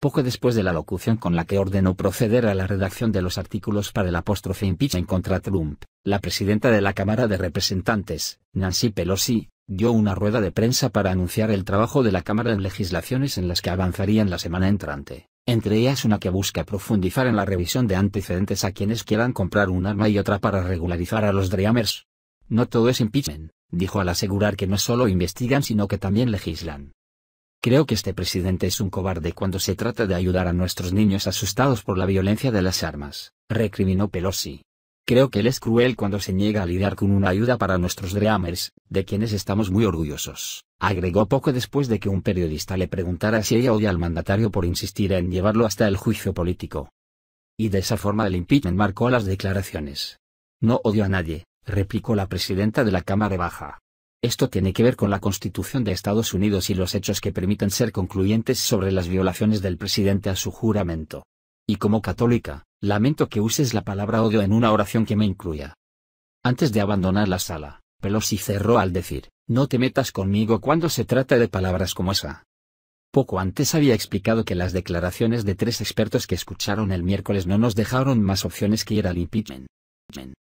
poco después de la locución con la que ordenó proceder a la redacción de los artículos para el apóstrofe impeachment contra Trump, la presidenta de la Cámara de Representantes, Nancy Pelosi, dio una rueda de prensa para anunciar el trabajo de la Cámara en legislaciones en las que avanzarían la semana entrante, entre ellas una que busca profundizar en la revisión de antecedentes a quienes quieran comprar un arma y otra para regularizar a los Dreamers. No todo es impeachment, dijo al asegurar que no solo investigan sino que también legislan. Creo que este presidente es un cobarde cuando se trata de ayudar a nuestros niños asustados por la violencia de las armas, recriminó Pelosi. Creo que él es cruel cuando se niega a lidiar con una ayuda para nuestros Dreamers, de quienes estamos muy orgullosos, agregó poco después de que un periodista le preguntara si ella odia al mandatario por insistir en llevarlo hasta el juicio político. Y de esa forma el impeachment marcó las declaraciones. No odio a nadie, replicó la presidenta de la Cámara Baja. Esto tiene que ver con la Constitución de Estados Unidos y los hechos que permiten ser concluyentes sobre las violaciones del presidente a su juramento. Y como católica, lamento que uses la palabra odio en una oración que me incluya. Antes de abandonar la sala, Pelosi cerró al decir, no te metas conmigo cuando se trata de palabras como esa. Poco antes había explicado que las declaraciones de tres expertos que escucharon el miércoles no nos dejaron más opciones que ir al impeachment.